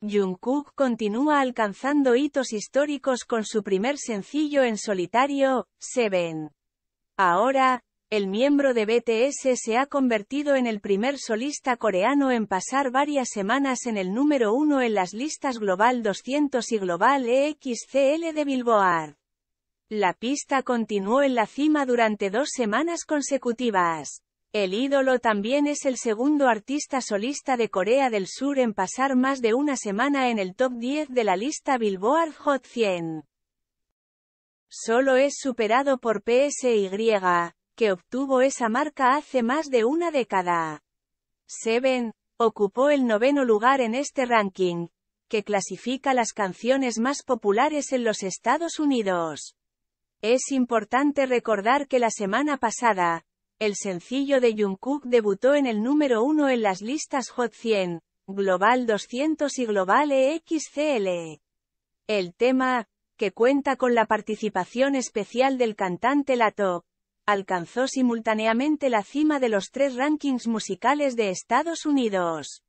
Jungkook continúa alcanzando hitos históricos con su primer sencillo en solitario, Seven. Ahora, el miembro de BTS se ha convertido en el primer solista coreano en pasar varias semanas en el número uno en las listas Global 200 y Global EXCL de Billboard. La pista continuó en la cima durante dos semanas consecutivas. El ídolo también es el segundo artista solista de Corea del Sur en pasar más de una semana en el top 10 de la lista Billboard Hot 100. Solo es superado por PSY, que obtuvo esa marca hace más de una década. Seven, ocupó el noveno lugar en este ranking, que clasifica las canciones más populares en los Estados Unidos. Es importante recordar que la semana pasada, el sencillo de Jungkook debutó en el número uno en las listas Hot 100, Global 200 y Global EXCL. El tema, que cuenta con la participación especial del cantante Lato, alcanzó simultáneamente la cima de los tres rankings musicales de Estados Unidos.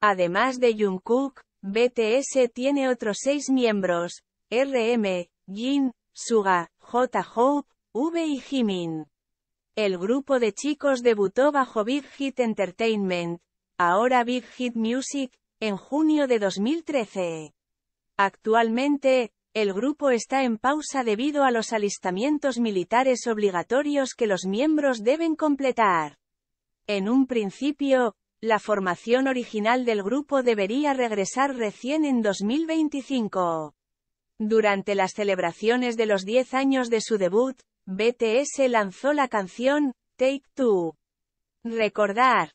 Además de Jungkook, BTS tiene otros seis miembros, RM, Jin, Suga, J-Hope, V y Jimin. El grupo de chicos debutó bajo Big Hit Entertainment, ahora Big Hit Music, en junio de 2013. Actualmente, el grupo está en pausa debido a los alistamientos militares obligatorios que los miembros deben completar. En un principio, la formación original del grupo debería regresar recién en 2025. Durante las celebraciones de los 10 años de su debut, BTS lanzó la canción Take Two. Recordar,